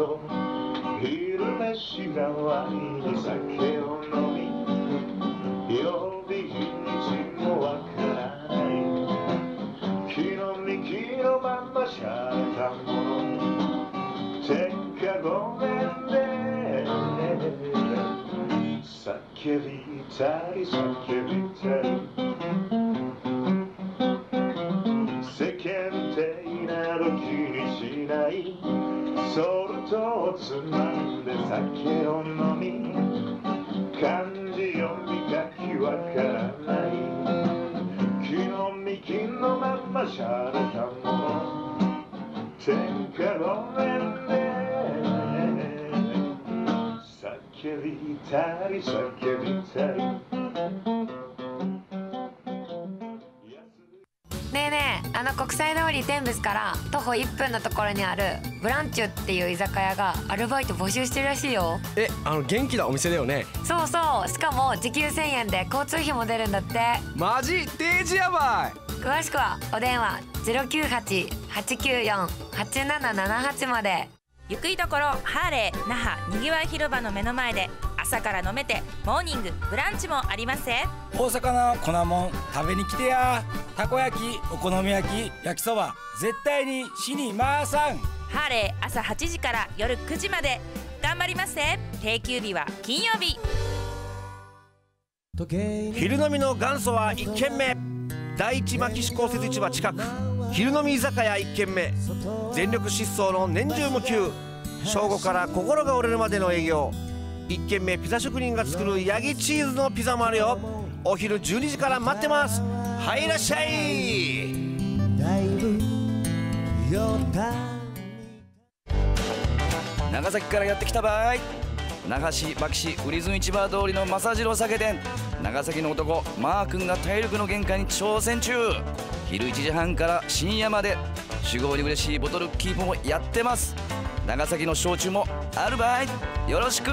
と昼飯代わりに酒を飲み曜日日にちもわからない気のみ気のまましゃれたもの天下ごめんね叫びたり叫びたりをつまんで酒を飲み漢字読み書きわからない気の幹のまましゃれたもの天下路面で叫びたり叫びたりねえねえあの国際通り天市から徒歩1分のところにあるブランチュっていう居酒屋がアルバイト募集してるらしいよえあの元気なお店だよねそうそうしかも時給1000円で交通費も出るんだってマジデージやばい詳しくはお電話098-894-8778までゆくいところハーレー那覇にぎわい広場の目の前で朝から飲めてモーニングブランチもありますせ大阪の粉もん食べに来てやたこ焼きお好み焼き焼きそば絶対に死にまーさんハーレー朝8時から夜9時まで頑張りますせ定休日は金曜日昼飲みの元祖は1軒目第一牧師公設市場近く昼飲み居酒屋1軒目全力疾走の年中無休正午から心が折れるまでの営業1軒目ピザ職人が作るヤギチーズのピザもあるよお昼12時から待ってますはいいらっしゃい長崎からやってきた場合那覇市牧市瓜住市場通りの正次郎酒店長崎の男マー君が体力の限界に挑戦中昼1時半から深夜まで酒豪に嬉しいボトルキープもやってます長崎の焼酎もある場合よろしく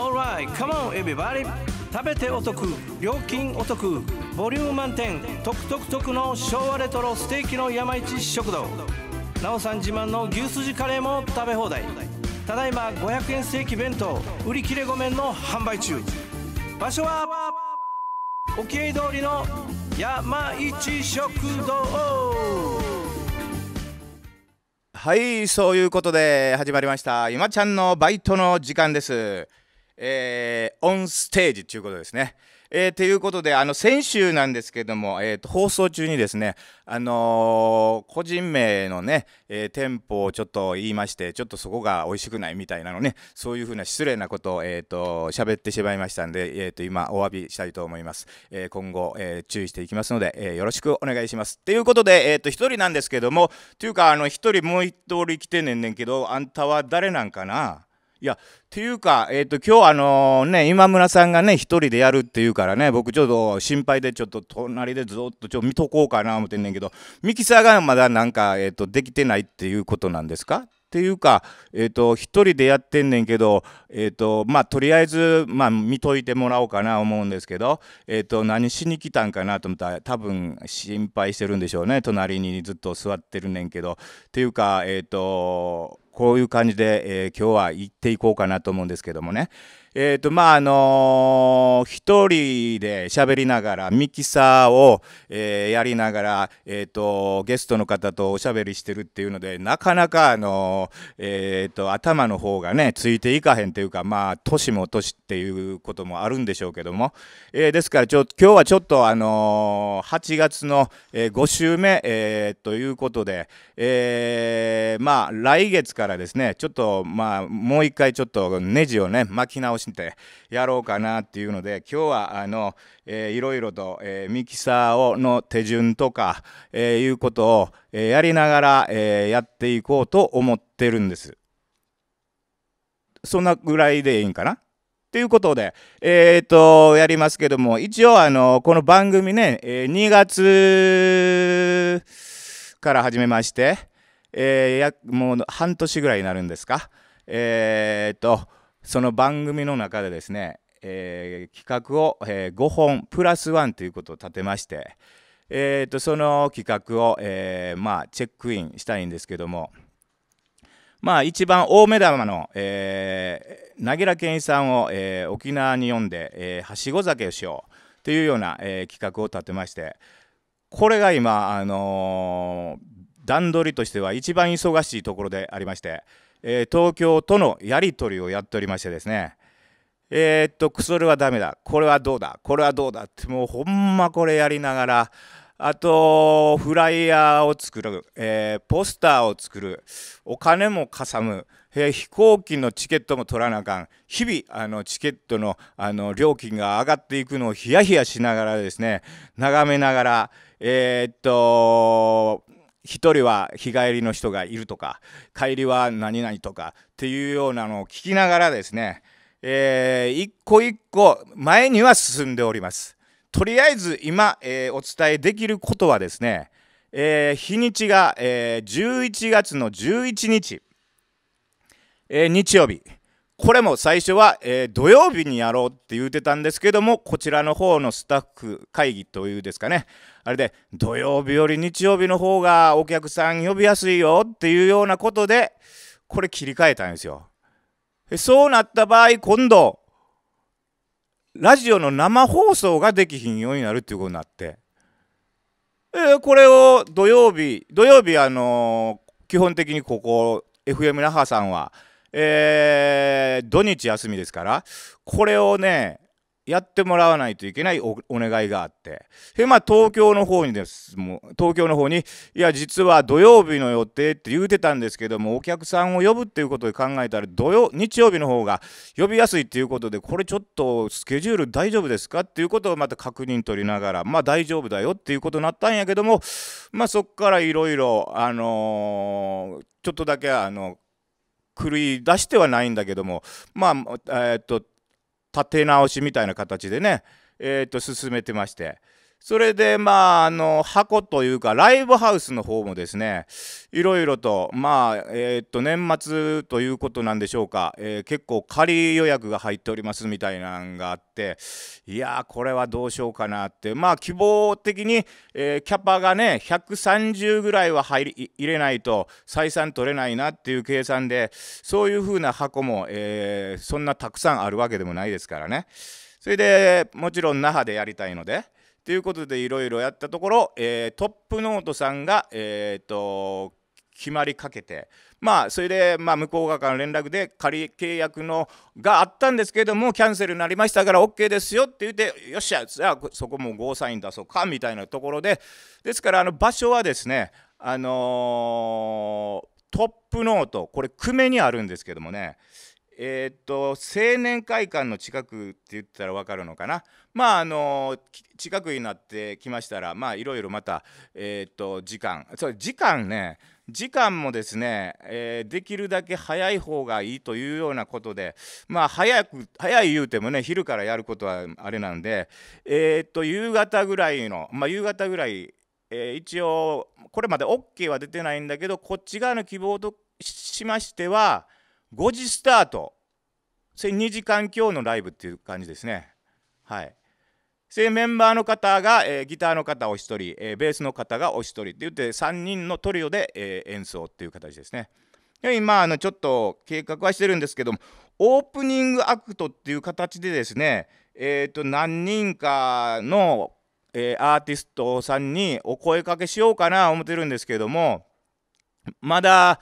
Alright, come on everybody 食べてお得、料金お得、ボリューム満点トクトクトクの昭和レトロステーキの山市食堂なおさん自慢の牛すじカレーも食べ放題ただいま500円ステーキ弁当売り切れめんの販売中場所は沖合通りの山市食堂はい、そういうことで始まりました。今まちゃんのバイトの時間です。えー、オンステージということですね。えー、ということで、あの、先週なんですけども、えー、と放送中にですね、あのー、個人名のね、えー、店舗をちょっと言いまして、ちょっとそこが美味しくないみたいなのね、そういうふうな失礼なことを、えっ、ー、と、喋ってしまいましたんで、えっ、と、今、お詫びしたいと思います。え今後、え注意していきますので、えよろしくお願いします。ということで、えっ、と、一人なんですけども、というか、あの、一人もう一人来てねんねんけど、あんたは誰なんかないや、っていうか、えっ、ー、と、今日あのね、今村さんがね、一人でやるっていうからね、僕ちょっと心配で、ちょっと隣でずっとちょ見とこうかな思ってんねんけど、ミキサーがまだなんか、えっ、ー、と、できてないっていうことなんですかっていうか、えっ、ー、と、一人でやってんねんけど、えっ、と、まあ、とりあえず、まあ、見といてもらおうかな思うんですけど、えっ、と、何しに来たんかなと思ったら、多分心配してるんでしょうね、隣にずっと座ってるねんけど。っていうか、えっ、と、こういう感じで、えー、今日は行っていこうかなと思うんですけどもね、えっ、ー、と、まあ、あのー、一人で喋りながら、ミキサーを、えー、やりながら、えっ、ー、と、ゲストの方とおしゃべりしてるっていうので、なかなか、あのー、えっ、と、頭の方がね、ついていかへんというか、まあ、年も年っていうこともあるんでしょうけども、えですから、ちょ、今日はちょっと、あの8月の、え5週目、えということで、えまあ、来月からですね、ちょっと、まあ、もう一回ちょっとネジをね、巻き直してやろうかなっていうので今日はあの、えー、いろいろと、えー、ミキサーをの手順とか、えー、いうことを、えー、やりながら、えー、やっていこうと思ってるんです。そんなぐらいでいいんかなということで、えっ、ー、と、やりますけども、一応、あの、この番組ね、えー、2月から始めまして、えー、もう半年ぐらいになるんですか。えっ、と、その番組の中でですね、えー、企画を、えー、5本プラスワンということを立てまして、えー、とその企画を、えー、まあ、チェックインしたいんですけども、まあ、一番大目玉の、えー、なら健一さんを、えー、沖縄に呼んで、えー、はしご酒をしようというような、えー、企画を立てましてこれが今、あのー、段取りとしては一番忙しいところでありまして。えー、東京とのやり取りをやっておりましてですね、えー、っと、それはダメだ、これはどうだ、これはどうだって、もうほんまこれやりながら、あと、フライヤーを作る、えー、ポスターを作る、お金もかさむ、えー、飛行機のチケットも取らなあかん、日々、あのチケットのあの料金が上がっていくのをヒヤヒヤしながらですね、眺めながら、えー、っと、1人は日帰りの人がいるとか帰りは何々とかっていうようなのを聞きながらですね、えー、一個一個前には進んでおります。とりあえず今、えー、お伝えできることはですね、えー、日にちが、えー、11月の11日、えー、日曜日。これも最初は、えー、土曜日にやろうって言うてたんですけども、こちらの方のスタッフ会議というですかね、あれで土曜日より日曜日の方がお客さん呼びやすいよっていうようなことで、これ切り替えたんですよ。そうなった場合、今度、ラジオの生放送ができひんようになるっていうことになって、えー、これを土曜日、土曜日、あのー、基本的にここ、FM 那覇さんは、えー、土日休みですから、これをね、やってもらわないといけないお願いがあって。で、まあ、東京の方にです。もう、東京の方に、いや、実は土曜日の予定って言うてたんですけども、お客さんを呼ぶっていうことで考えたら、土曜、日曜日の方が呼びやすいっていうことで、これちょっとスケジュール大丈夫ですかっていうことをまた確認取りながら、まあ、大丈夫だよっていうことになったんやけども、まあ、そっからいろいろ、あのー、ちょっとだけ、あの狂い出してはないんだけどもまあえっ、ー、と立て直しみたいな形でねえっ、ー、と進めてまして。それで、まあ、あの、箱というか、ライブハウスの方もですね、いろいろと、まあ、えー、っと、年末ということなんでしょうか、えー、結構仮予約が入っておりますみたいなのがあって、いやー、これはどうしようかなって、まあ、希望的に、えー、キャパがね、130ぐらいは入り入れないと、採算取れないなっていう計算で、そういうふうな箱も、えー、そんなたくさんあるわけでもないですからね。それでもちろん那覇でやりたいので。ということでいろいろやったところ、えー、トップノートさんが、えーと、決まりかけてまあそれで、まあ、向こう側から連絡で仮契約のがあったんですけれどもキャンセルになりましたから OK ですよって言ってよっしゃじゃあそこもゴーサイン出そうかみたいなところでですからあの場所はですねあのー、トップノートこれ久米にあるんですけどもねえー、っと青年会館の近くって言ったら分かるのかなまああの近くになってきましたらまあいろいろまたえー、っと時間そう時間ね時間もですね、えー、できるだけ早い方がいいというようなことでまあ早く早い言うてもね昼からやることはあれなんでえっと夕方ぐらいのまあ夕方ぐらい、え一応これまで OK は出てないんだけどこっち側の希望としましては5時スタート2時間強のライブっていう感じですねはいメンバーの方が、えー、ギターの方お一人、えー、ベースの方がお一人って言って3人のトリオで、えー、演奏っていう形ですねで今あのちょっと計画はしてるんですけどもオープニングアクトっていう形でですねえと何人かの、えアーティストさんにお声かけしようかな思ってるんですけどもまだ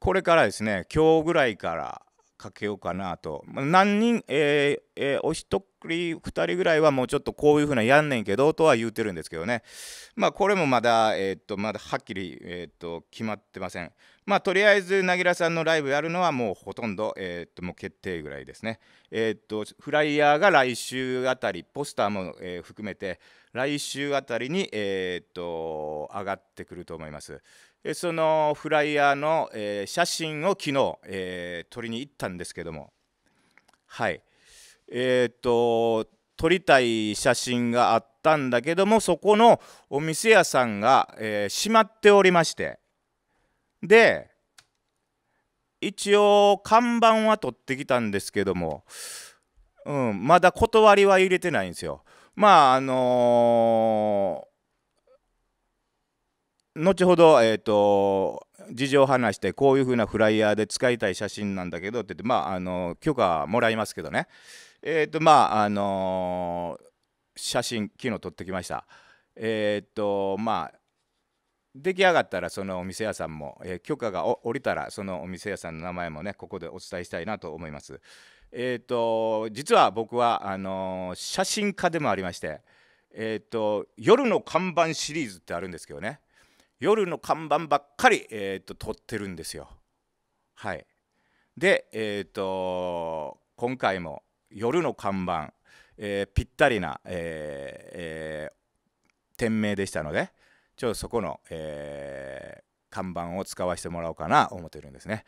これからですね今日ぐらいからかけようかなと何人、えーえー、お一人2人ぐらいはもうちょっとこういうふうなやんねんけどとは言うてるんですけどねまあこれもまだえー、っとまだはっきりえー、っと決まってませんまあとりあえずなぎらさんのライブやるのはもうほとんどえっともう決定ぐらいですねえっとフライヤーが来週あたりポスターも、え含めて来週あたりにえっと上がってくると思いますそのフライヤーの、え写真を昨日、えー、撮りに行ったんですけどもはいえっ、ー、と撮りたい写真があったんだけどもそこのお店屋さんが、え閉まっておりましてで一応看板は取ってきたんですけども、うん、まだ断りは入れてないんですよ。まああの後ほど、えーと、事情を話してこういう風なフライヤーで使いたい写真なんだけどって言って、まあ、あの許可もらいますけどねえっ、ー、とまああのー、写真昨日撮ってきましたえっ、ー、とまあ出来上がったらそのお店屋さんも、えー、許可が下りたらそのお店屋さんの名前もねここでお伝えしたいなと思いますえっ、と実は僕はあの写真家でもありましてえっ、と夜の看板シリーズってあるんですけどね夜の看板ばっかり、えー、と撮ってるんですよ。はい、で、えーと、今回も夜の看板、えー、ぴったりな、えーえー、店名でしたのでちょっとそこの、え看板を使わせてもらおうかな思ってるんですね。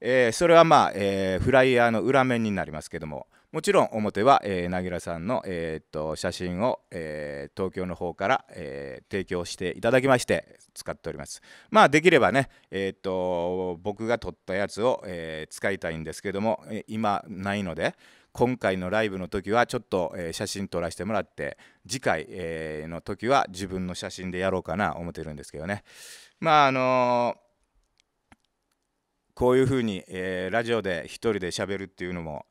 えそれはまあ、えフライヤーの裏面になりますけどももちろん表は、えー、なぎらさんの、えー、と写真を、えー、東京の方から、えー、提供していただきまして使っております。まあできればね、えー、っと僕が撮ったやつを、えー、使いたいんですけども今ないので今回のライブの時はちょっと、えー、写真撮らせてもらって次回、えー、の時は自分の写真でやろうかな思ってるんですけどね。まああのーこういうふうに、えー、ラジオで一人で喋るっていうのも、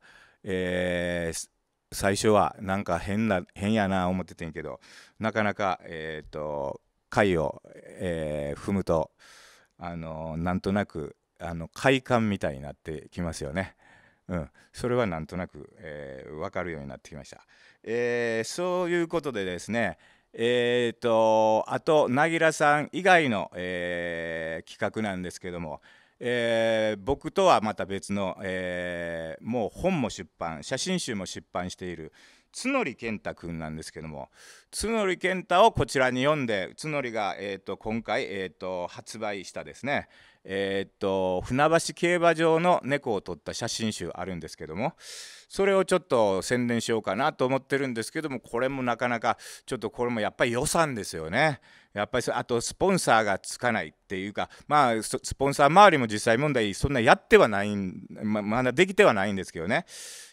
えー、最初はなんか変な変やな思っててんけどなかなか、えーと、回を、えー、踏むとあのなんとなくあの快感みたいになってきますよね。うん、それはなんとなく、えー、分かるようになってきました。えー、そういうことでですね、えーと、とあとなぎらさん以外の、えー、企画なんですけども、えー、僕とはまた別の、えー、もう本も出版写真集も出版している角健太君なんですけども角健太をこちらに読んで角が、えーと、今回、えーと発売したですね、えー、っと船橋競馬場の猫を撮った写真集あるんですけどもそれをちょっと宣伝しようかなと思ってるんですけどもこれもなかなかちょっとこれもやっぱり予算ですよね。やっぱりあとスポンサーがつかないっていうかまあスポンサー周りも実際問題そんなやってはないままだできてはないんですけどね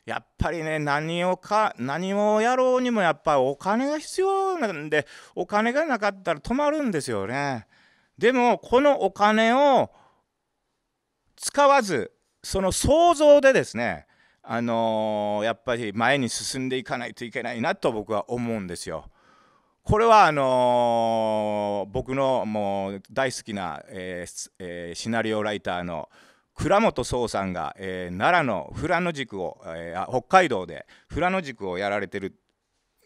やっぱりね何をか何をやろうにもやっぱりお金が必要なんでお金がなかったら止まるんですよね。でもこのお金を使わずその想像でですねあのー、やっぱり前に進んでいかないといけないなと僕は思うんですよ。これはあのー、僕のもう大好きな、えーえー、シナリオライターの倉本壮さんが、えー、奈良の富良野塾を、えー、北海道で富良野塾をやられてる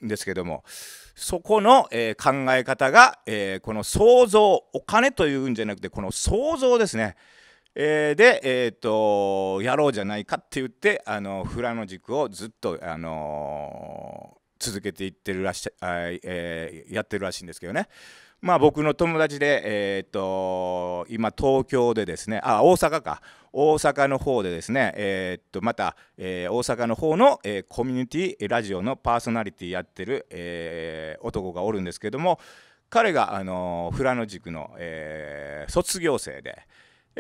んですけどもそこの、えー、考え方が、えー、この想像お金というんじゃなくてこの想像ですね。えー、で、えーと、やろうじゃないかって言ってあのフラの軸をずっと、あのー、続けていってるらしあ、えー、やってるらしいんですけどね。まあ、僕の友達で、えーと、今東京でですねあ大阪か大阪の方でですね、えー、とまた、えー、大阪の方の、えー、コミュニティラジオのパーソナリティやってる、えー、男がおるんですけども彼が、富良野フラ塾の、えー、卒業生で。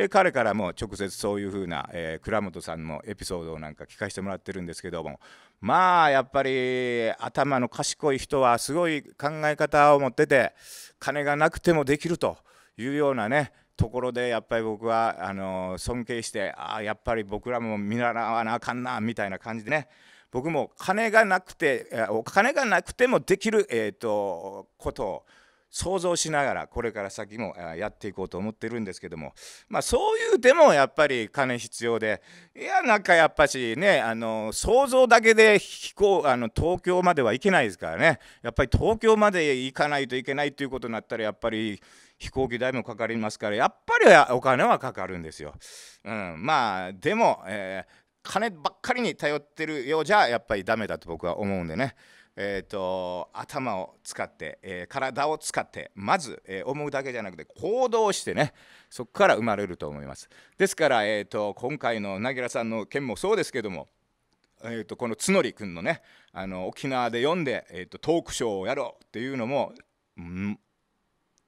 え彼からも直接そういうふうな、えー、倉本さんのエピソードなんか聞かせてもらってるんですけどもまあやっぱり頭の賢い人はすごい考え方を持ってて金がなくてもできるというようなねところでやっぱり僕はあの尊敬してああやっぱり僕らも見習わなあかんなみたいな感じでね僕も金がなくてお金がなくてもできる、えーと、とことを想像しながらこれから先もやっていこうと思ってるんですけどもまあそういうでもやっぱり金必要でいやなんかやっぱしねあの想像だけで飛行あの東京までは行けないですからねやっぱり東京まで行かないといけないということになったらやっぱり飛行機代もかかりますからやっぱりお金はかかるんですよ。うん、まあでも、えー金ばっかりに頼ってるようじゃやっぱりダメだと僕は思うんでねえーと、頭を使って、えー、体を使ってまず、えー、思うだけじゃなくて行動してねそこから生まれると思いますですから、えーと、今回のなぎらさんの件もそうですけども、えーと、この角くんのねあの沖縄で読んで、えー、とトークショーをやろうっていうのも、うん、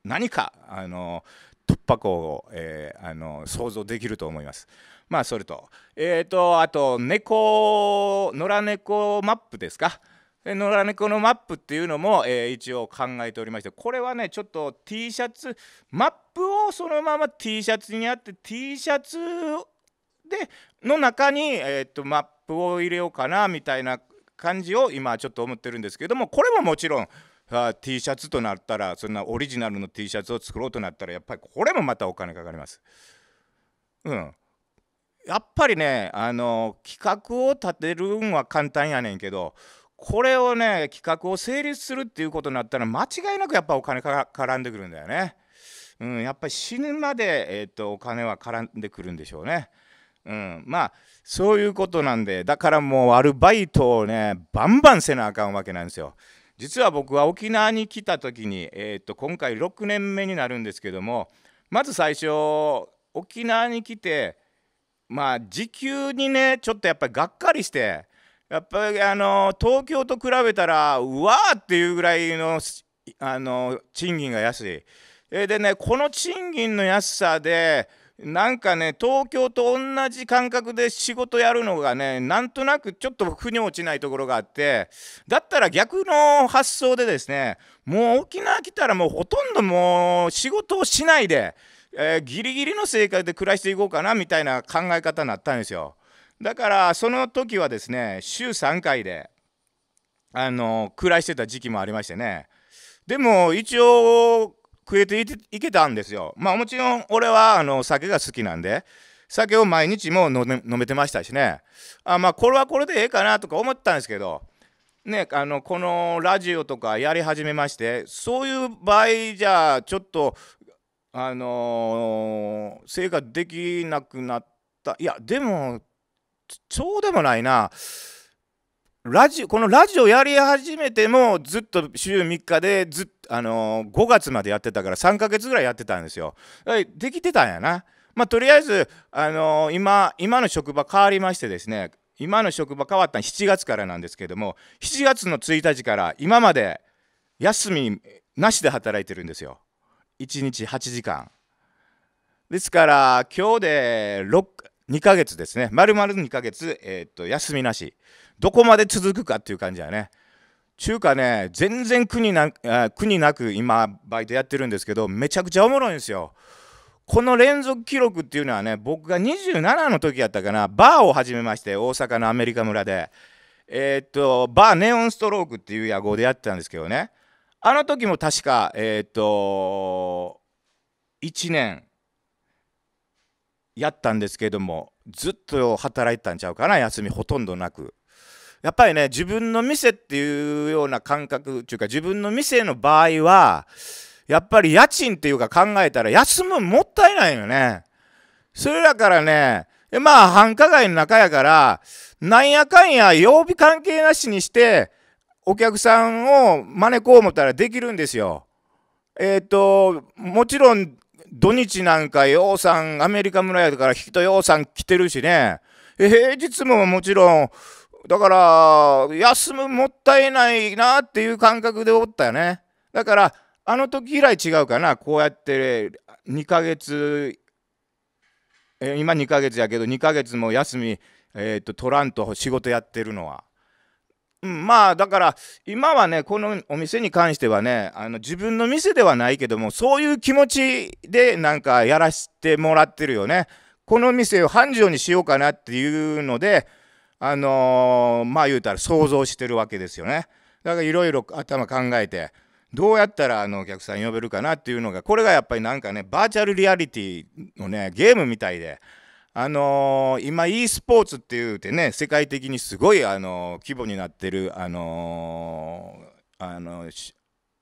何かあの突破口を、えー、あの想像できると思います。まあそれと、えー、とあと猫野良猫マップですか。野良猫のマップっていうのも、えー、一応考えておりましてこれはねちょっと T シャツマップをそのまま T シャツにあって T シャツでの中に、えー、っとマップを入れようかなみたいな感じを今ちょっと思ってるんですけどもこれももちろんあ T シャツとなったらそんなオリジナルの T シャツを作ろうとなったらやっぱりこれもまたお金かかります。うんやっぱりねあの企画を立てるんは簡単やねんけどこれをね企画を成立するっていうことになったら間違いなくやっぱお金が絡んでくるんだよね。うん、やっぱり死ぬまで、えーと、お金は絡んでくるんでしょうね。うん、まあそういうことなんでだからもうアルバイトをねバンバンせなあかんわけなんですよ。実は僕は沖縄に来た時に、えーと、と今回6年目になるんですけどもまず最初沖縄に来てまあ時給にねちょっとやっぱりがっかりしてやっぱりあの東京と比べたらうわーっていうぐらいのあの賃金が安い。でねこの賃金の安さでなんかね東京と同じ感覚で仕事やるのがねなんとなくちょっと腑に落ちないところがあってだったら逆の発想でですねもう沖縄来たらもうほとんどもう仕事をしないで、えー、ギリギリの正解で暮らしていこうかなみたいな考え方になったんですよ。だからその時はですね週3回であの暮らしてた時期もありましてねでも一応食えていけたんですよまあもちろん俺はあの酒が好きなんで酒を毎日も飲め飲めてましたしねあまあこれはこれでええかなとか思ったんですけどね、あのこのラジオとかやり始めましてそういう場合じゃあちょっとあのー、生活できなくなったいやでもそうでもないな。ラジこのラジオやり始めてもずっと週3日でずっあのー、5月までやってたから3ヶ月ぐらいやってたんですよ。できてたんやな。まあ、とりあえず、あのー、今今の職場変わりましてですね今の職場変わったの7月からなんですけども7月の1日から今まで休みなしで働いてるんですよ。1日8時間。ですから今日で 6, 2ヶ月ですね。まる2ヶ月、えー、っと、休みなし。どこまで続くかっていう感じだね。ちゅうかね、全然苦にな苦になく今、バイトやってるんですけど、めちゃくちゃおもろいんですよ。この連続記録っていうのはね、僕が27の時やったかな、バーを始めまして、大阪のアメリカ村で。えー、っと、バーネオンストロークっていう野号でやってたんですけどね。あの時も確か、えー、っと、1年やったんですけどもずっと働いてたんちゃうかな休みほとんどなくやっぱりね自分の店っていうような感覚っていうか自分の店の場合はやっぱり家賃っていうか考えたら休むもったいないよねそれだからねまあ繁華街の中やからなんやかんや曜日関係なしにしてお客さんを招こう思ったらできるんですよ。えっ、ー、ともちろん土日なんか、ようさん、アメリカ村やから、引きとようさん来てるしね、平日ももちろん、だから、休むもったいないなっていう感覚でおったよね。だから、あの時以来違うかな、こうやって2ヶ月、え今2ヶ月やけど、2ヶ月も休み、えーと、と取らんと仕事やってるのは。うん、まあだから今はねこのお店に関してはねあの自分の店ではないけどもそういう気持ちでなんかやらしてもらってるよね。この店を繁盛にしようかなっていうのであのー、まあ言うたら想像してるわけですよね。だからいろいろ頭考えてどうやったらあのお客さん呼べるかなっていうのがこれがやっぱりなんかねバーチャルリアリティのねゲームみたいで。あのー、今 e スポーツって言うてね世界的にすごい、あのー、規模になってる、あのー、あの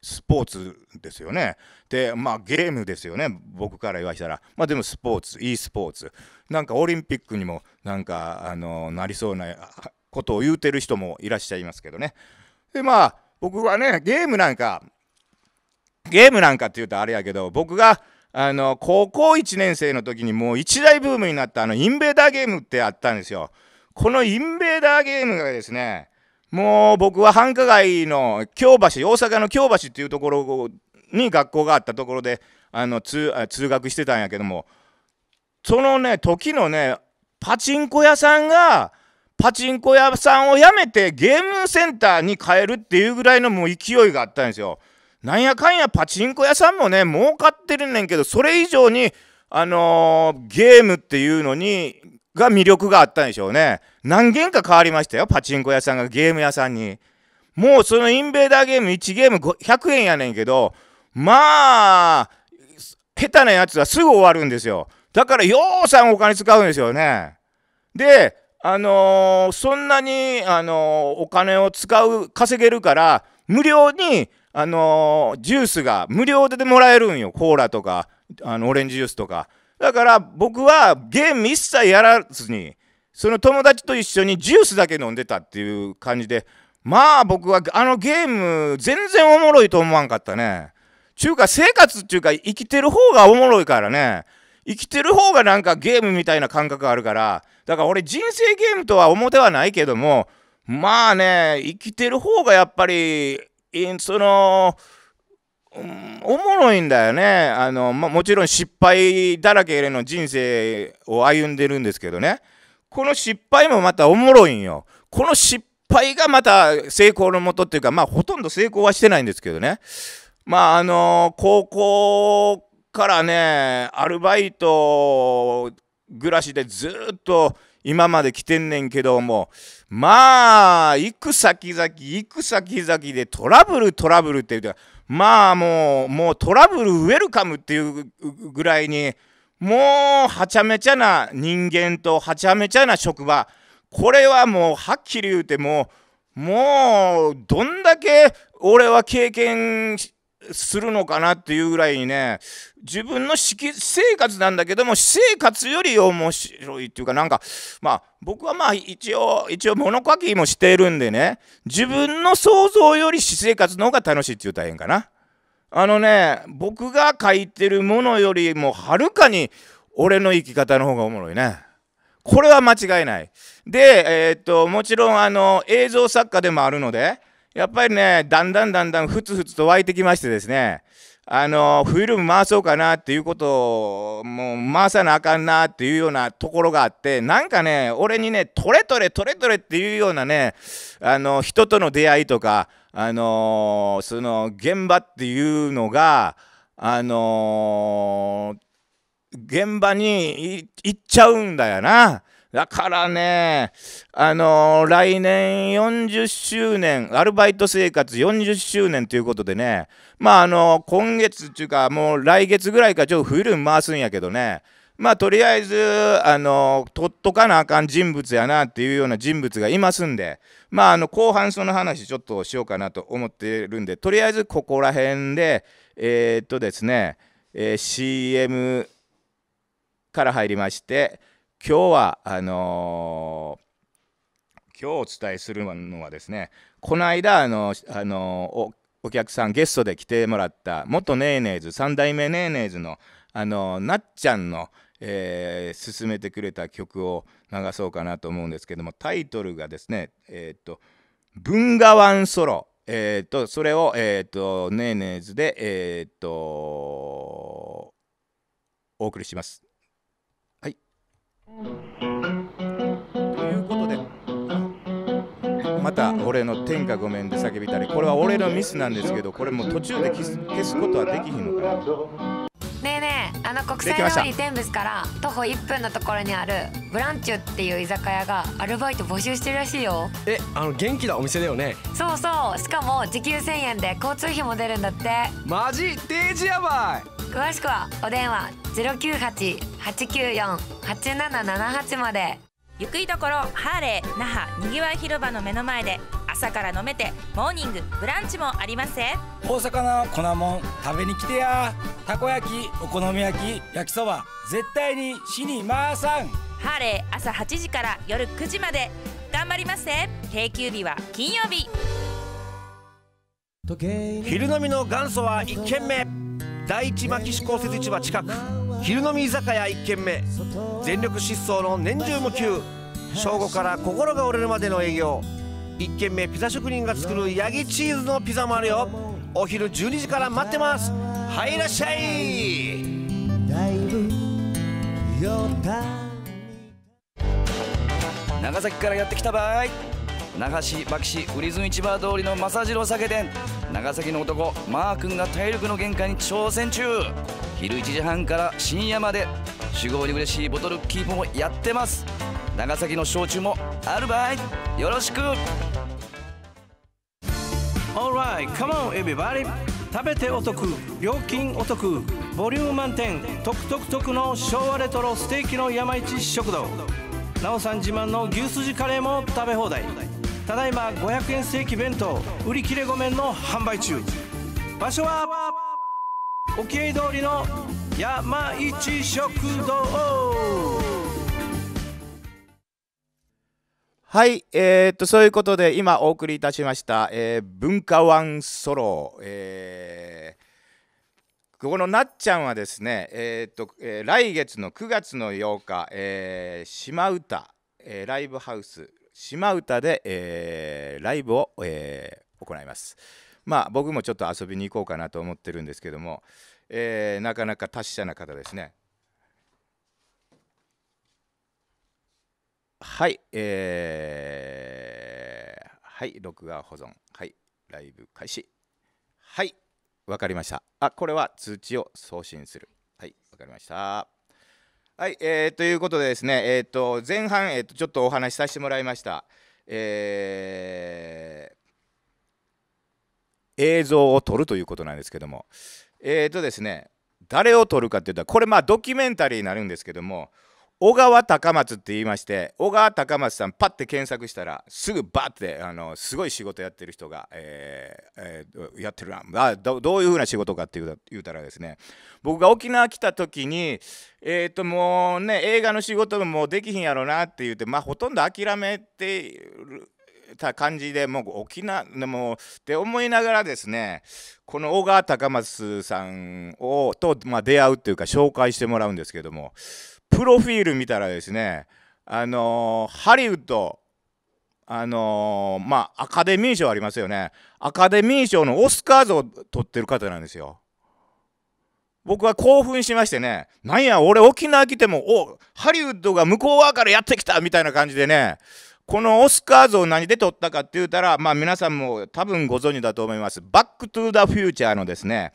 スポーツですよね。でまあゲームですよね僕から言わしたらまあでもスポーツ e スポーツなんかオリンピックにもなんか、あのなりそうなことを言うてる人もいらっしゃいますけどね。でまあ僕はねゲームなんかゲームなんかって言うとあれやけど僕があの高校1年生の時にもう一大ブームになったあのインベーダーゲームってあったんですよ。このインベーダーゲームがですね、もう僕は繁華街の京橋、大阪の京橋っていうところに学校があったところであの通学してたんやけども、そのね、時のね、パチンコ屋さんが、パチンコ屋さんを辞めてゲームセンターに変えるっていうぐらいのもう勢いがあったんですよ。なんやかんやパチンコ屋さんもね、儲かってるねんけど、それ以上に、あのー、ゲームっていうのに、が魅力があったんでしょうね。何軒か変わりましたよ、パチンコ屋さんがゲーム屋さんに。もうそのインベーダーゲーム1ゲーム100円やねんけど、まあ、下手なやつはすぐ終わるんですよ。だから、ようさんお金使うんですよね。で、あのー、そんなに、あのー、お金を使う、稼げるから、無料にあのー、ジュースが無料でもらえるんよ。コーラとか、あの、オレンジジュースとか。だから僕はゲーム一切やらずに、その友達と一緒にジュースだけ飲んでたっていう感じで、まあ僕はあのゲーム全然おもろいと思わんかったね。ちゅうか生活っていうか生きてる方がおもろいからね。生きてる方がなんかゲームみたいな感覚あるから、だから俺人生ゲームとは表はないけども、まあね、生きてる方がやっぱりその、おもろいんだよねあの、まもちろん失敗だらけの人生を歩んでるんですけどねこの失敗もまたおもろいんよこの失敗がまた成功のもとっていうかまあほとんど成功はしてないんですけどねまああの高校からねアルバイト暮らしでずっと今まで来てんねんけどもまあ、行く先々、行く先々でトラブル、トラブルって言うて、まあもう、もうトラブルウェルカムっていうぐらいに、もうはちゃめちゃな人間とはちゃめちゃな職場、これはもうはっきり言うてもう、もうどんだけ俺は経験するのかなっていうぐらいにね自分の私生活なんだけども私生活より面白いっていうかなんかまあ僕はまあ一応一応物書きもしているんでね自分の想像より私生活の方が楽しいっていう大変かなあのね僕が書いてるものよりもはるかに俺の生き方の方がおもろいねこれは間違いないでえー、っともちろんあの映像作家でもあるのでやっぱりね、だんだんだんだんふつふつと湧いてきましてですね、あの、フィルム回そうかなっていうことを、もう回さなあかんなっていうようなところがあって、なんかね、俺にね、トレトレトレトレっていうようなね、あの、人との出会いとか、あのその、現場っていうのが、あの現場に行っちゃうんだよな。だからね、あのー、来年40周年、アルバイト生活40周年ということでね、まあ、あのー、今月っていうか、もう来月ぐらいかちょっと冬に回すんやけどね、まあ、とりあえず、あのー、取っとかなあかん人物やなっていうような人物がいますんで、まあ、あの、後半その話ちょっとしようかなと思ってるんで、とりあえずここら辺で、えー、っとですね、えー、CM から入りまして、今日はあのー、今日お伝えするのはですねこの間あのあのお客さんゲストで来てもらった元ネーネーズ3代目ネーネーズのあのなっちゃんの、えー、進めてくれた曲を流そうかなと思うんですけどもタイトルがですねえっ、ー、と「文画ワンソロ」えっ、ー、とそれを、えっとネーネーズでえっとお送りします。ということでまた俺の天下御免で叫びたりこれは俺のミスなんですけどこれも途中で消す消すことはできひんのかなねえねえあの国際通り天仏から徒歩1分のところにあるブランチュっていう居酒屋がアルバイト募集してるらしいよえあの元気なお店だよねそうそうしかも時給1000円で交通費も出るんだってマジデージやばい詳しくはお電話ロ九八八九四八七七八までゆくいところハーレー那覇にぎわい広場の目の前で朝から飲めてモーニングブランチもあります大阪の粉もん食べに来てやたこ焼きお好み焼き焼きそば絶対に死にまーさんハーレー朝8時から夜9時まで頑張ります定休日は金曜日昼飲みの元祖は1軒目第一牧師公設市場近く昼飲み居酒屋1軒目全力疾走の年中無休正午から心が折れるまでの営業1軒目ピザ職人が作るヤギチーズのピザもあるよお昼12時から待ってますはいいらっしゃい長崎からやってきたばい那覇市牧師売泉市場通りの正次郎酒店長崎の男マー君が体力の限界に挑戦中昼1時半から深夜まで酒豪に嬉しいボトルキープもやってます長崎の焼酎もあるばいよろしく Alright, come on everybody 食べてお得料金お得ボリューム満点トクトクトクの昭和レトロステーキの山一食堂なおさん自慢の牛すじカレーも食べ放題ただいま500円ステ弁当売り切れごめんの販売中場所は沖合通りの山一食堂はい、えー、っと、そういうことで、今お送りいたしました、えー、文化ワンソロ、えー、ここのなっちゃんはですね、えー、っと、えー、来月の9月の8日、えー、島唄、えー、ライブハウス、島唄で、えー、ライブを、えー、行います。まあ僕もちょっと遊びに行こうかなと思ってるんですけども、えー、なかなか達者な方ですね。はい、えー、はい、録画保存、はい、ライブ開始。はい、わかりました。あ、これは通知を送信する。はい、わかりました。はい、えー、ということでですね、えーと、前半、えーと、ちょっとお話しさせてもらいました、えー、映像を撮るということなんですけども、えーとですね、誰を撮るかというとこれ、まあ、ドキュメンタリーになるんですけども、小川高松って言いまして小川高松さんパッて検索したらすぐバッてあのすごい仕事やってる人が、えーえー、やってるなあどどういうふうな仕事かって言うたらですね僕が沖縄来た時にえっ、ー、ともうね映画の仕事もできひんやろなって言ってまあほとんど諦めてる。た感じでもう沖縄でもって思いながらですねこの小川高松さんをと、まあ、出会うっていうか紹介してもらうんですけどもプロフィール見たらですね、あのー、ハリウッド、あのー、まあ、アカデミー賞ありますよね。アカデミー賞のオスカーズを取ってる方なんですよ。僕は興奮しましてね、なんや、俺沖縄来ても、おハリウッドが向こう側からやってきたみたいな感じでね、このオスカーズを何で取ったかって言うたら、まあ皆さんも多分ご存知だと思います。バックトゥーザフューチャーのですね、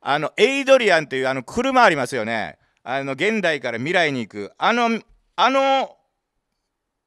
あの、エイドリアンというあの車ありますよね。あの現代から未来に行くあのあの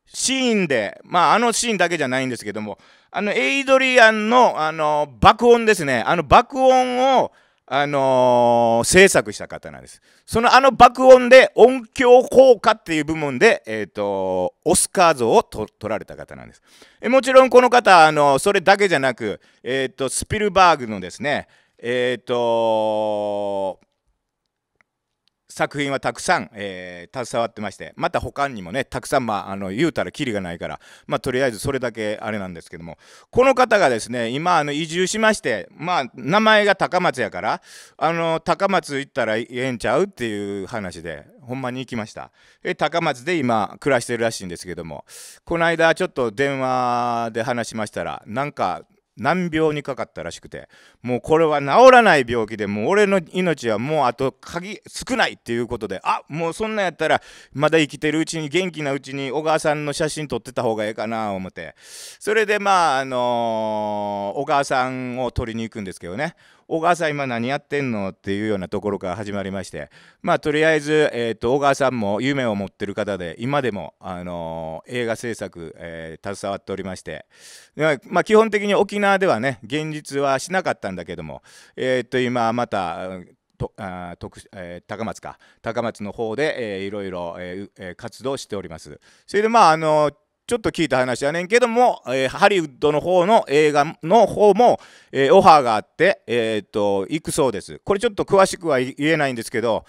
シーンでまああのシーンだけじゃないんですけどもあのエイドリアンのあの爆音ですねあの爆音をあのー、制作した方なんです。そのあの爆音で音響効果っていう部門で、えっ、ー、と、オスカー像を取られた方なんです。えもちろんこの方、あのそれだけじゃなく、えっ、ー、と、スピルバーグのですね、えっ、と作品はたくさん、えー、携わってましてまた他にもねたくさん、まあ、あの言うたらきりがないから、まあ、とりあえずそれだけあれなんですけどもこの方がですね今あの移住しまして、まあ、名前が高松やからあの高松行ったらええんちゃうっていう話でほんまに行きましたえ高松で今暮らしてるらしいんですけどもこの間ちょっと電話で話しましたらなんか難病にかかったらしくてもうこれは治らない病気でもう俺の命はもうあと鍵少ないっていうことであもうそんなんやったらまだ生きてるうちに元気なうちに小川さんの写真撮ってた方がええかな思ってそれでまああのー、小川さんを撮りに行くんですけどね小川さん今何やってんのっていうようなところから始まりましてまあとりあえず、えーと、小川さんも夢を持ってる方で今でも、あのー、映画制作、えー、携わっておりましてまあ、基本的に沖縄ではね現実はしなかったんだけども、えーと、今またとあ特、えー、高松か高松の方で、えー、いろいろ、えー、活動しております。それでまああのーちょっと聞いた話やねんけども、えー、ハリウッドの方の映画の方も、えー、オファーがあって、えー、っと、行くそうです。これちょっと詳しくは言えないんですけど、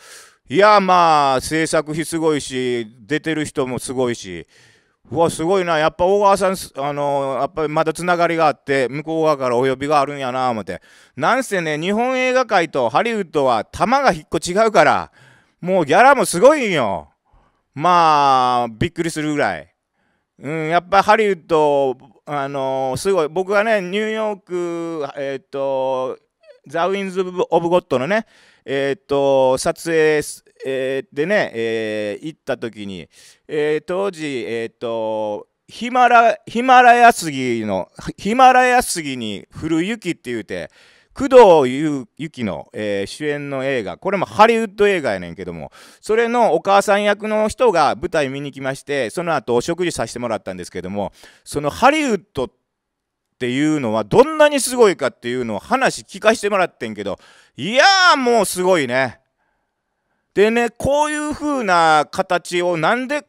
いや、まあ、制作費すごいし、出てる人もすごいし、うわ、すごいな。やっぱ大川さん、あのー、やっぱりまだつながりがあって、向こう側からお呼びがあるんやな、思って。なんせね、日本映画界とハリウッドは玉が一個違うから、もうギャラもすごいんよ。まあ、びっくりするぐらい。うん、やっぱりハリウッド、あのー、すごい、僕はね、ニューヨーク、えっ、ー、と、ザ・ウィンズ・オブ・ゴッドのね、えっ、ー、と、撮影、えでね、え行った時に、え当時、えっ、と、ヒマラヒマラヤスギのヒマラヤスギに降る雪って言うて工藤由紀の、えー、主演の映画、これもハリウッド映画やねんけども、それのお母さん役の人が舞台見に来まして、その後お食事させてもらったんですけども、そのハリウッドっていうのはどんなにすごいかっていうのを話聞かせてもらってんけど、いやーもうすごいね。でね、こういう風な形をなんで、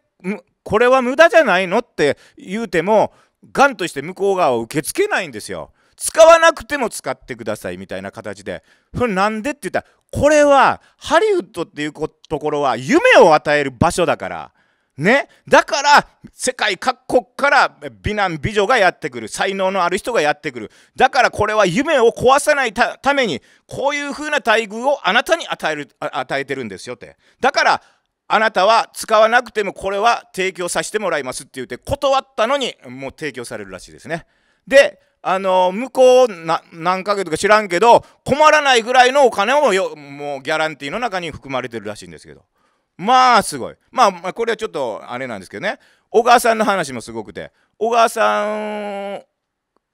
これは無駄じゃないのって言うても、ガンとして向こう側を受け付けないんですよ。使わなくても使ってくださいみたいな形で、なんでって言ったら、これはハリウッドっていうところは夢を与える場所だから、ね、だから世界各国から美男美女がやってくる才能のある人がやってくるだからこれは夢を壊さないためにこういう風な待遇をあなたに与える与えてるんですよってだからあなたは使わなくてもこれは提供させてもらいますって言って断ったのにもう提供されるらしいですねであの向こう何ヶ月か知らんけど困らないぐらいのお金をよもうギャランティーの中に含まれてるらしいんですけどまあすごい、まあ、これはちょっとあれなんですけどね小川さんの話もすごくて小川さん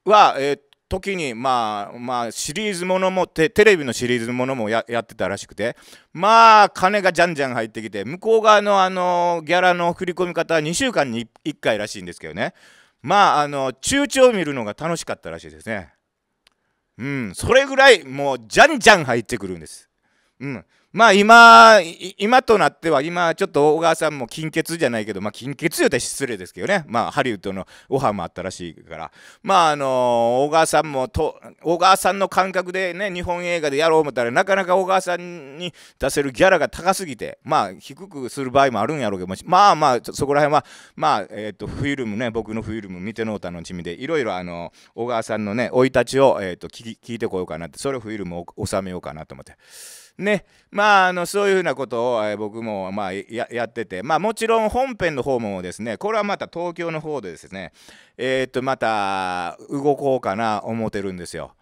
は、えー、時にまあまあシリーズものもテレビのシリーズものもやってたらしくてまあ金がじゃんじゃん入ってきて向こう側のあのギャラの振り込み方は2週間に1回らしいんですけどねまああの中長を見るのが楽しかったらしいですねうんそれぐらいもうじゃんじゃん入ってくるんですうんまあ今、今となっては、今ちょっと小川さんも金欠じゃないけど、まあ金欠よって失礼ですけどね、まあハリウッドのオファーもあったらしいから、まああの小川さんもと、小川さんの感覚でね、日本映画でやろう思ったら、なかなか小川さんに出せるギャラが高すぎて、まあ低くする場合もあるんやろうけど、まあまあ、そこら辺は、まあ、えっ、と、フィルムね、僕のフィルム見てのお楽しみで、いろいろあの、小川さんのね、生い立ちを、えっ、と聞、聞いてこようかなって、それをフィルムを収めようかなと思って。ねまああのそういうふうなことを、えー、僕も、まあ、やってて、まあ、もちろん本編の方もですねこれはまた東京の方でですねえー、っとまた動こうかな思ってるんですよ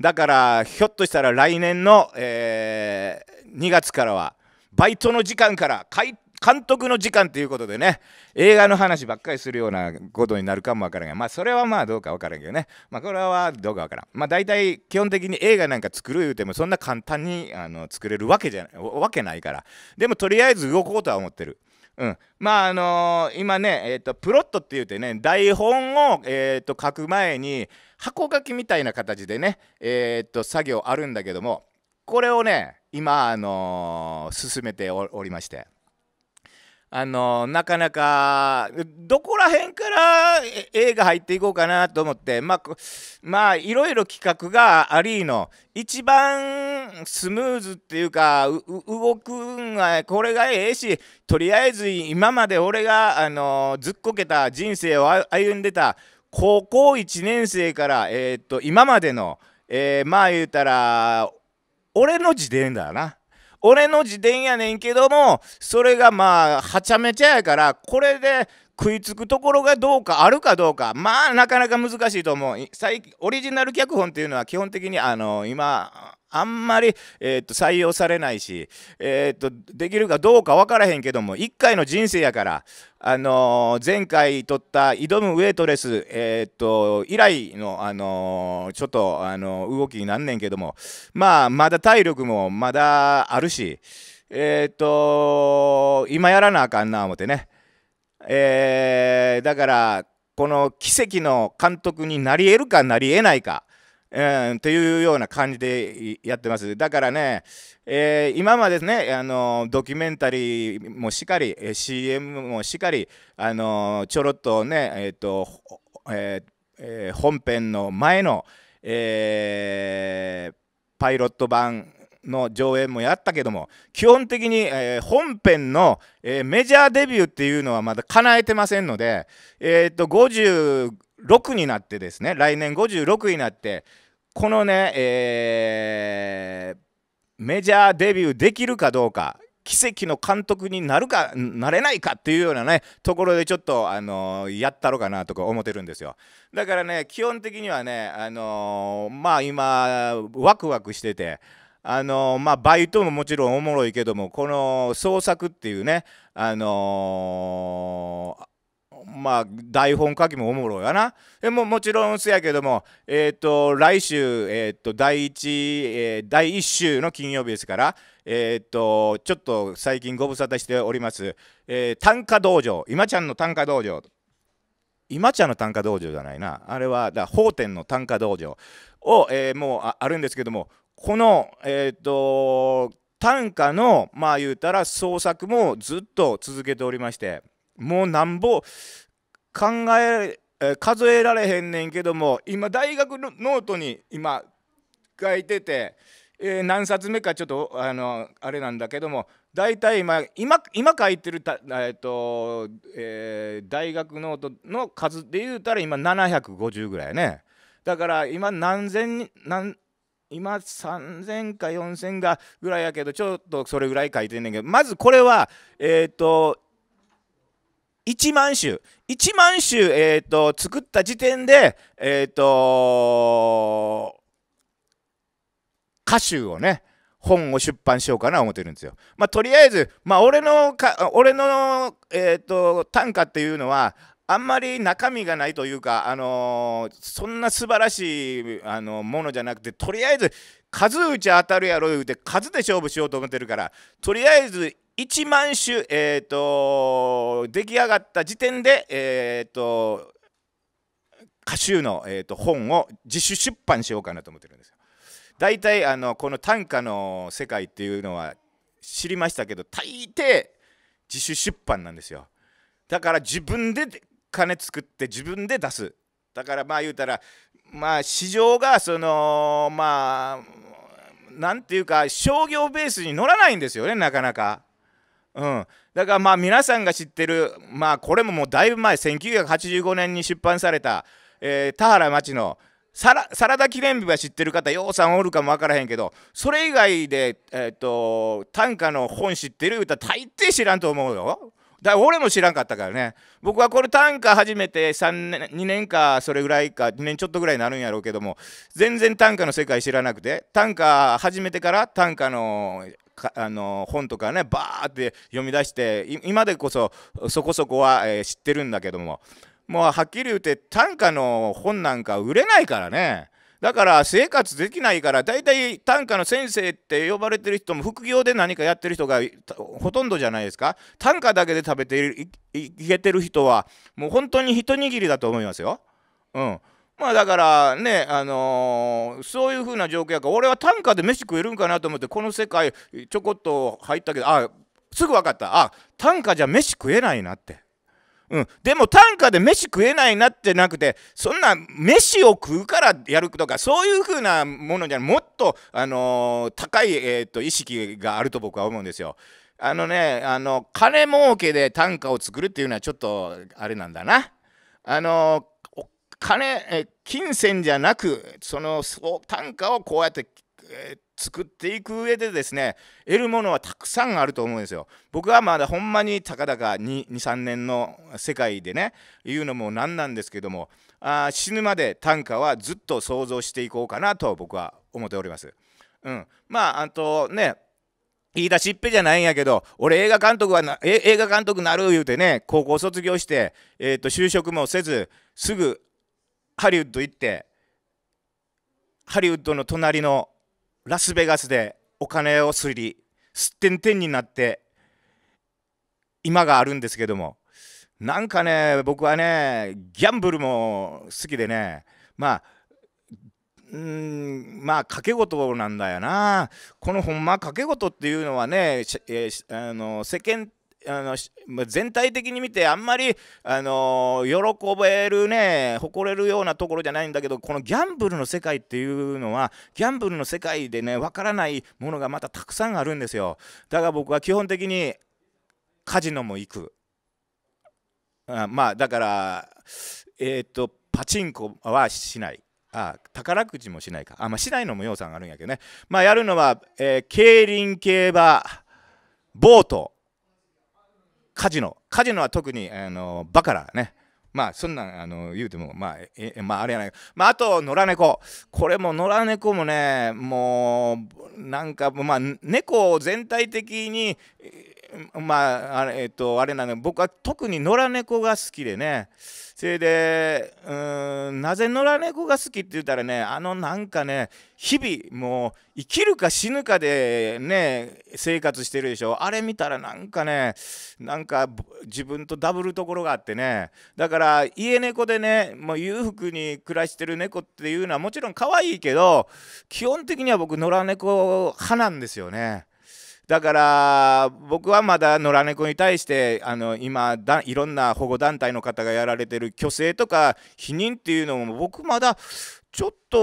だからひょっとしたら来年の、えー、2月からはバイトの時間から帰って監督の時間ということでね、映画の話ばっかりするようなことになるかもわからんが、まあそれはまあどうかわからんけどね、まあこれはどうかわからん。まあ大体基本的に映画なんか作る言うてもそんな簡単にあの作れるわけじゃわけないから。でもとりあえず動こうとは思ってる。うん、まああのー、今ね、えーと、プロットって言うてね台本を、えーと、書く前に箱書きみたいな形でね、えーと、と作業あるんだけどもこれをね今、あのー、進めておりまして。あのなかなかどこら辺から映画入っていこうかなと思ってまあまあいろいろ企画がありの一番スムーズっていうか動くんがこれがええしとりあえず今まで俺があのずっこけた人生を歩んでた高校1年生から、えー、っと今までの、えー、まあ言うたら俺の自伝だな。俺の自伝やねんけども、それがまあ、はちゃめちゃやから、これで、食いつくところがどうかあるかどうかまあなかなか難しいと思うオリジナル脚本っていうのは基本的にあの今あんまり、えー、と採用されないし、えー、とできるかどうか分からへんけども1回の人生やから、あのー、前回取った挑むウェイトレス、えと以来の、あのちょっと、あの動きになんねんけども、まあ、まだ体力もまだあるし、えと今やらなあかんな思ってね。えだからこの奇跡の監督になり得るかなり得ないか。えっていうような感じでやってます。だからね、えー、今までね、あのドキュメンタリーもしっかり、えー、CM もしっかり、あのちょろっとね、えーとえーえー、本編の前の、えー、パイロット版の上演もやったけども基本的に、えー、本編の、えー、メジャーデビューっていうのはまだ叶えてませんので、えーと、と6になってですね来年56になってこのね、えー、メジャーデビューできるかどうか奇跡の監督になるかなれないかっていうようなねところでちょっと、あのー、やったろかなとか思ってるんですよだからね基本的にはね、あのー、まあ今ワクワクしてて。あのまあ、バイトももちろんおもろいけどもこの創作っていうね、あのまあ、台本書きもおもろいやな。でも、もちろんそやけども、えっ、ー、と、来週、えっ、ー、と、第一、えー、第一週の金曜日ですから、えっ、ー、と、ちょっと最近ご無沙汰しております、えー、短歌道場、今ちゃんの短歌道場。今ちゃんの短歌道場じゃないな。あれは、だ法典の短歌道場を、えー、もうああるんですけども、この、えっ、と、短歌の、まあ言うたら創作もずっと続けておりまして、もうなんぼ考え数えられへんねんけども今大学のノートに今書いてて、えー、何冊目かちょっとあのあれなんだけども大体今今今書いてるた、えーとえー、大学ノートの数で言うたら今750ぐらいやねだから今何千何今3000か4000がぐらいやけどちょっとそれぐらい書いてんねんけどまずこれはえっ、ー、と1万種1万種、えーと、作った時点で、えーと、歌集をね本を出版しようかな思ってるんですよ。まあ、とりあえず、まあ、俺のか俺の、えーと、短歌っていうのはあんまり中身がないというか、あのー、そんな素晴らしい、あのー、ものじゃなくてとりあえず数打ち当たるやろ言うて数で勝負しようと思ってるからとりあえず1万種、えーと、出来上がった時点で、えーと、歌集の、えーと、本を自主出版しようかなと思ってるんですよ。大体あのこの短歌の世界っていうのは知りましたけど大抵自主出版なんですよ。だから自分で金作って自分で出す。だからまあ言うたらまあ市場がそのまあ何て言うか商業ベースに乗らないんですよねなかなか。うん、だからまあ皆さんが知ってる、まあ、これももうだいぶ前1985年に出版された、えー、田原町のサラサラダ記念日は知ってる方ようさんおるかも分からへんけどそれ以外で、えーと、短歌の本知ってる歌大抵知らんと思うよ。だ俺も知らんかったからね僕はこれ短歌始めて年2年かそれぐらいか2年ちょっとぐらいになるんやろうけども全然短歌の世界知らなくて短歌始めてから短歌のあの本とかねバーって読み出して今でこそそこそこは、えー、知ってるんだけどももうはっきり言って短歌の本なんか売れないからね。だから生活できないから大体短歌の先生って呼ばれてる人も副業で何かやってる人がほとんどじゃないですか短歌だけで食べていけてる人はもう本当に一握りだと思いますよ。うん、まあだからね、あのー、そういう風な状況やから俺は短歌で飯食えるんかなと思ってこの世界ちょこっと入ったけどあすぐ分かったあ短歌じゃ飯食えないなって。うん、でも短歌で飯食えないなってなくてそんな飯を食うからやるとかそういう風なものじゃもっと、あのー、高い、えーと、意識があると僕は思うんですよ。あのねあの金儲けで短歌を作るっていうのはちょっとあれなんだな。あの金、金銭じゃなく、その単価をこうやって、えー、作っていく上でですね、得るものはたくさんあると思うんですよ。僕はまだほんまにたかだか2、3年の世界でね、言うのもなんなんですけども、あ死ぬまで単価はずっと想像していこうかなと僕は思っております。うん。まあ、あとね、言い出しっぺじゃないんやけど、俺映画監督は映画監督なる言うてね、高校卒業して、えー、と就職もせず、すぐハリウッド行ってハリウッドの隣のラスベガスでお金をすりすってんてんになって今があるんですけどもなんかね僕はねギャンブルも好きでねまあんまあ賭け事なんだよなこのほんま賭け事っていうのはね、あの世間あの全体的に見てあんまり、あの喜べるね誇れるようなところじゃないんだけどこのギャンブルの世界っていうのはギャンブルの世界でねわからないものがまたたくさんあるんですよだから僕は基本的にカジノも行くあまあだからえっ、ー、とパチンコはしないあ宝くじもしないかあまあしないのも予算あるんやけどねまあやるのは、えー、競輪競馬ボートカジノカジノは特にあのバカラねまあそんなんあの言うてもまあえ、まあ、あれやない、まあ、あと野良猫これも野良猫もねもうなんかまあ猫全体的にまああれ,、えっと、あれなの僕は特に野良猫が好きでねそれでうんなぜ野良猫が好きって言ったらねあのなんかね日々もう生きるか死ぬかでね生活してるでしょあれ見たらなんかねなんか自分とダブるところがあってねだから家猫でねもう裕福に暮らしてる猫っていうのはもちろん可愛いけど基本的には僕野良猫派なんですよね。だから僕はまだ野良猫に対してあの今だいろんな保護団体の方がやられてる虚勢とか否認っていうのも僕まだちょっと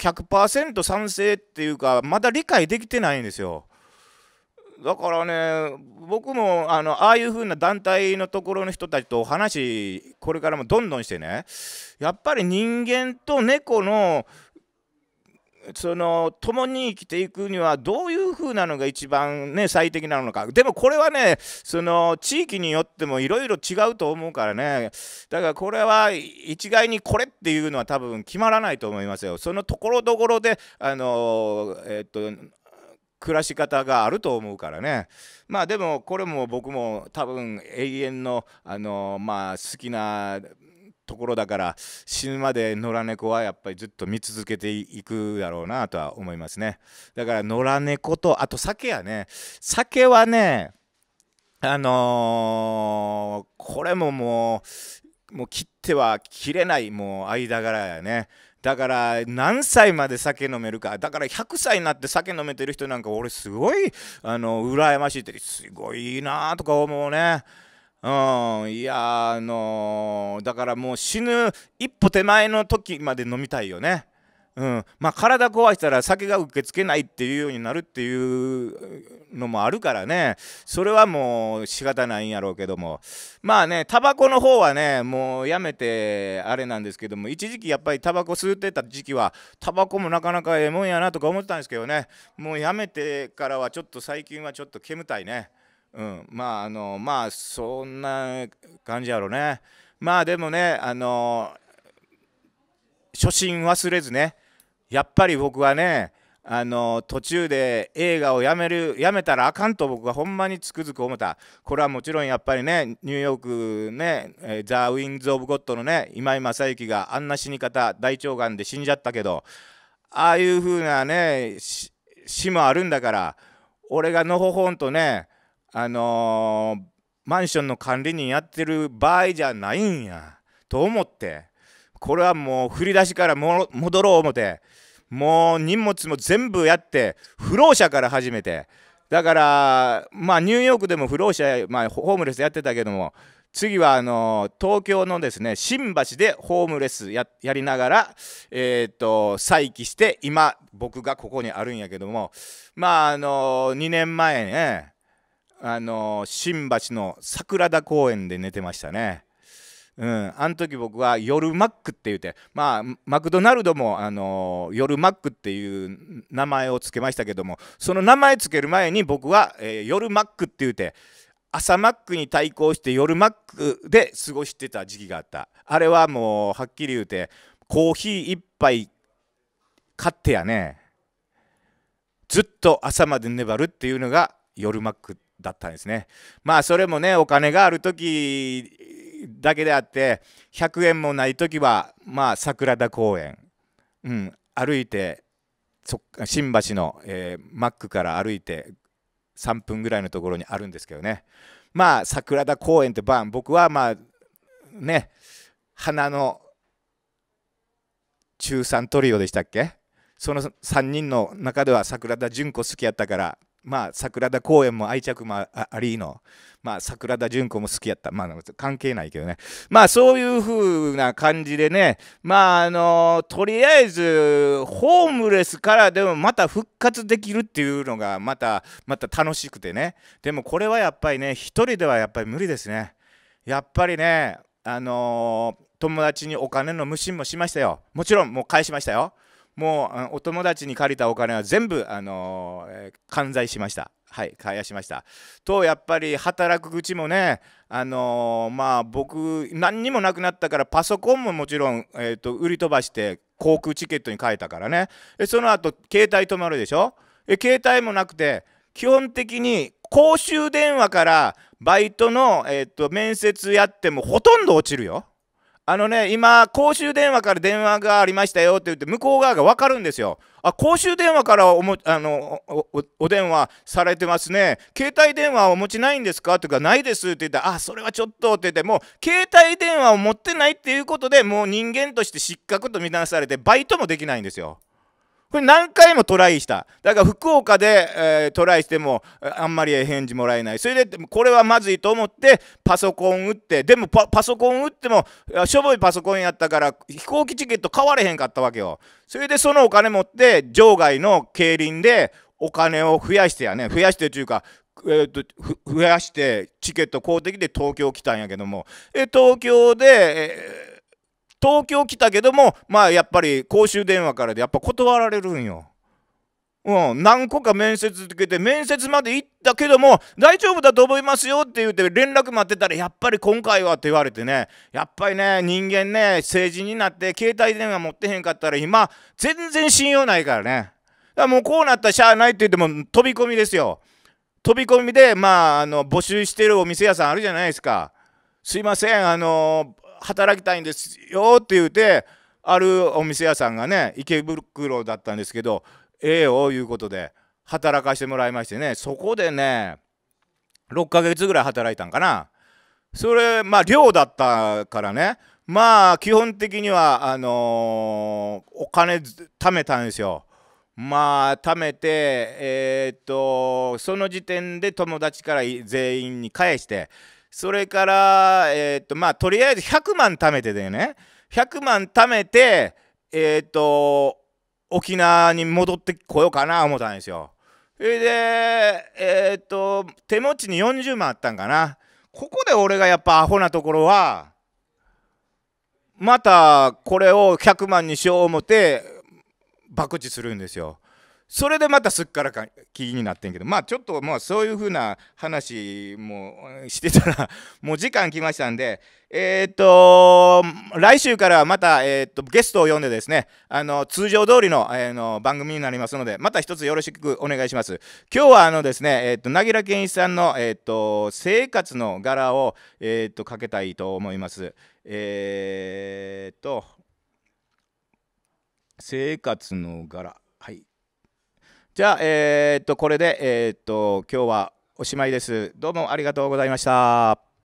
100%賛成っていうかまだ理解できてないんですよ。だからね僕もあのああいう風な団体のところの人たちとお話これからもどんどんしてねやっぱり人間と猫のその共に生きていくにはどういう風なのが一番ね最適なのかでもこれはねその地域によってもいろいろ違うと思うからねだからこれは一概にこれっていうのは多分決まらないと思いますよそのところどころであのえっと暮らし方があると思うからねまあでもこれも僕も多分永遠のあのまあ好きなところだから死ぬまで野良猫はやっぱりずっと見続けていくだろうなとは思いますねだから野良猫とあと酒やね酒はねあのー、これももうもう切っては切れないもう間柄やねだから何歳まで酒飲めるかだから100歳になって酒飲めてる人なんか俺すごいあの羨ましいってすごいなとか思うねうん、いやあのー、だからもう死ぬ一歩手前の時まで飲みたいよね。うん、まあ体壊したら酒が受け付けないっていうようになるっていうのもあるからねそれはもう仕方ないんやろうけどもまあねタバコの方はねもうやめてあれなんですけども一時期やっぱりタバコ吸ってた時期はタバコもなかなかええもんやなとか思ってたんですけどねもうやめてからはちょっと最近はちょっと煙たいね。うん、まああのまあそんな感じやろねまあでもねあの初心忘れずねやっぱり僕はねあの途中で映画をやめるやめたらあかんと僕はほんまにつくづく思ったこれはもちろんやっぱりねニューヨークね、えザ・ウィンズ・オブ・ゴッドのね今井正行があんな死に方大腸がんで死んじゃったけどああいう風なね死もあるんだから俺がのほほんとねあのー、マンションの管理人やってる場合じゃないんやと思ってこれはもう振り出しから戻ろう思てもう荷物も全部やって不老者から始めてだからまあニューヨークでも不老者、まあ、ホームレスやってたけども次はあの東京のですね新橋でホームレスやりながら、えーと再起して今僕がここにあるんやけどもまああの2年前ねあの新橋の桜田公園で寝てましたね。うん、あの時僕は夜マックって言うて、まあ、マクドナルドも、あの夜マックっていう名前を付けましたけどもその名前付ける前に僕は、えー、夜マックって言うて朝マックに対抗して夜マックで過ごしてた時期があったあれはもうはっきり言うてコーヒー1杯買ってやねずっと朝まで粘るっていうのが夜マックだったんですね。まあそれもねお金がある時だけであって100円もない時はまあ桜田公園、うん、歩いて新橋の、えー、マックから歩いて3分ぐらいのところにあるんですけどねまあ桜田公園ってバン僕はまあね花の中3トリオでしたっけその3人の中では桜田純子好きやったからまあ、桜田公園も愛着もありの、まあ、桜田淳子も好きやった。まあ、関係ないけどね。まあ、そういう風な感じでね、まあ、あのとりあえず、ホームレスからでもまた復活できるっていうのが、また、また楽しくてね。でも、これはやっぱりね、1人ではやっぱり無理ですね。やっぱりね、あの友達にお金の無心もしましたよ。もちろん、もう返しましたよ。もうお友達に借りたお金は全部、あの完済しました。はい、返しました。と、やっぱり働く口もね、あのー、まあ僕、何にもなくなったから、パソコンももちろん、えーと、売り飛ばして、航空チケットに変えたからね。その後、携帯止まるでしょ携帯もなくて、基本的に公衆電話からバイトの、えーと面接やってもほとんど落ちるよ。あのね、今、公衆電話から電話がありましたよって言って、向こう側が分かるんですよ。あ、公衆電話からおもあのお電話されてますね。携帯電話をお持ちないんですかとか、ないですって言ったら、あ、それはちょっとって言って、もう、携帯電話を持ってないっていうことでもう人間として失格と見なされて、バイトもできないんですよ。これ何回もトライした。だから福岡で、えー、トライしてもあんまり返事もらえない。それでこれはまずいと思ってパソコン打って、でもパソコン打ってもしょぼいパソコンやったから飛行機チケット買われへんかったわけよ。それでそのお金持って場外の競輪でお金を増やしてやね、増やしてというか、えーと増やしてチケット買うてきて東京来たんやけども、え東京で、えー東京来たけども、まあやっぱり公衆電話からでやっぱ断られるんよ。うん、何個か面接受けて面接まで行ったけども大丈夫だと思いますよって言って連絡待ってたらやっぱり今回はって言われてねやっぱりね人間ね成人になって携帯電話持ってへんかったら今全然信用ないからねだからもうこうなったらしゃあないって言っても飛び込みですよ飛び込みでまああの募集してるお店屋さんあるじゃないですかすいませんあの働きたいんですよって言うてあるお店屋さんがね池袋だったんですけどええよいうことで働かしてもらいましてねそこでね6ヶ月ぐらい働いたんかなそれまあ寮だったからねまあ基本的にはあのー、お金貯めたんですよ。まあ貯めてえー、っとその時点で友達から全員に返してそれから、えっ、と、まあ、とりあえず100万貯めてでね、100万貯めて、えっ、と、沖縄に戻ってこようかな思ったんですよ。それで、えっ、と、手持ちに40万あったんかな。ここで俺がやっぱアホなところは、またこれを100万にしよう思って、博打するんですよ。それでまたすっからか気になってんけどまあちょっとまあそういうふうな話もしてたら もう時間来ましたんでえっ、ー、と来週からまた、えーと、ゲストを呼んでですねあの通常通りの,、えーの、番組になりますのでまた一つよろしくお願いします今日はあのですねえっ、ー、となぎらん一さんの、えーと、生活の柄を、えーと、とかけたいと思いますえっ、ー、と生活の柄はいじゃあ、えー、っと、これで、えー、っと、今日はおしまいです。どうもありがとうございました。